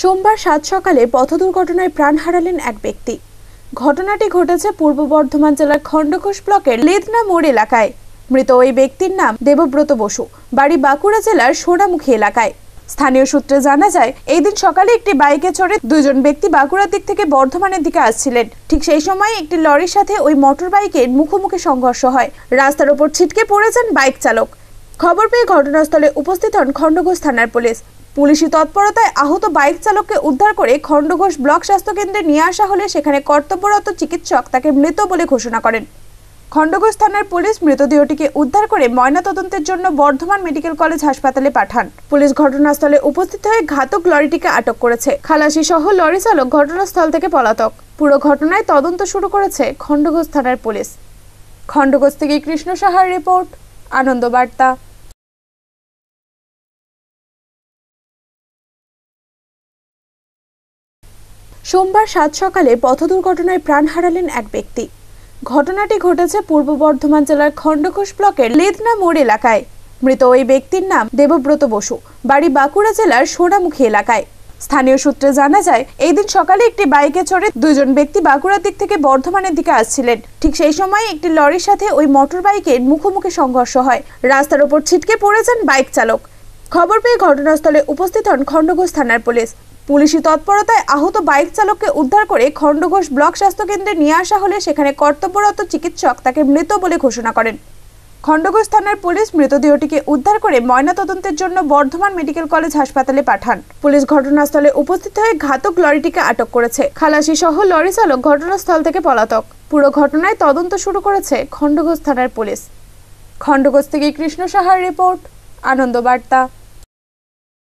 সোমবার সাত সকালে পথ দুর্ঘটনায় প্রাণ হারালেন এক ব্যক্তি ঘটনাটি ঘটেছে পূর্ব বর্ধমান জেলার খণ্ডকোষ ব্লকের লেদনা মোড় এলাকায় মৃত ওই ব্যক্তির নাম দেবব্রত বসু বাড়ি বাঁকুড়া জেলার সোনামুখী এলাকায় স্থানীয় সূত্রে জানা যায় এই দিন সকালে একটি বাইকে চড়ে দুজন ব্যক্তি বাঁকুড়ার দিক থেকে বর্ধমানের দিকে আসছিলেন ঠিক সেই সময় একটি লরির সাথে ওই মোটর বাইকের মুখোমুখি সংঘর্ষ হয় রাস্তার ওপর ছিটকে পড়ে যান বাইক চালক খবর পেয়ে ঘটনাস্থলে উপস্থিত হন খণ্ডঘোষ থানার পুলিশ পুলিশি তৎপরতায় আহত বাইক চালককে উদ্ধার করে খণ্ডঘোষ ব্লক স্বাস্থ্যকেন্দ্রে নিয়ে আসা হলে সেখানে কর্তব্যরত চিকিৎসক তাকে মৃত বলে ঘোষণা করেন খণ্ডঘোষ থানার পুলিশ মৃতদেহটিকে উদ্ধার করে ময়নাতদন্তের জন্য বর্ধমান মেডিকেল কলেজ হাসপাতালে পাঠান পুলিশ ঘটনাস্থলে উপস্থিত হয়ে ঘাতক লরিটিকে আটক করেছে খালাসি সহ লরি চালক ঘটনাস্থল থেকে পলাতক পুরো ঘটনায় তদন্ত শুরু করেছে খণ্ডঘোষ থানার পুলিশ খণ্ডঘোষ থেকে কৃষ্ণ সাহার রিপোর্ট আনন্দ বার্তা সোমবার সাত সকালে পথ দুর্ঘটনায় প্রাণ হারালেন এক ব্যক্তি ঘটনাটি ঘটেছে পূর্ব বর্ধমান জেলার খণ্ডঘোষ ব্লকের লেদনা মোড় এলাকায় মৃত ওই ব্যক্তির নাম দেবব্রত বসু বাড়ি বাঁকুড়া জেলার সোনামুখী এলাকায় স্থানীয় সূত্রে জানা যায় এই দিন সকালে একটি বাইকে চড়ে দুজন ব্যক্তি বাঁকুড়ার দিক থেকে বর্ধমানের দিকে আসছিলেন ঠিক সেই সময় একটি লরির সাথে ওই মোটর বাইকের মুখোমুখি সংঘর্ষ হয় রাস্তার ওপর ছিটকে পড়ে যান বাইক চালক খবর পেয়ে ঘটনাস্থলে উপস্থিত হন খণ্ডঘোষ থানার পুলিশ পুলিশি তৎপরতায় আহত বাইক চালককে উদ্ধার করে খণ্ডঘোষ ব্লক স্বাস্থ্যকেন্দ্রে নিয়ে আসা হলে সেখানে কর্তব্যরত চিকিৎসক তাকে মৃত বলে ঘোষণা করেন খণ্ডঘোষ থানার পুলিশ মৃতদেহটিকে উদ্ধার করে ময়নাতদন্তের জন্য বর্ধমান মেডিকেল কলেজ হাসপাতালে পাঠান পুলিশ ঘটনাস্থলে উপস্থিত হয়ে ঘাতক লরিটিকে আটক করেছে খালাসি সহ লরি চালক ঘটনাস্থল থেকে পলাতক পুরো ঘটনায় তদন্ত শুরু করেছে খণ্ডঘোষ থানার পুলিশ খণ্ডঘোষ থেকে কৃষ্ণ সাহার রিপোর্ট আনন্দবার্তা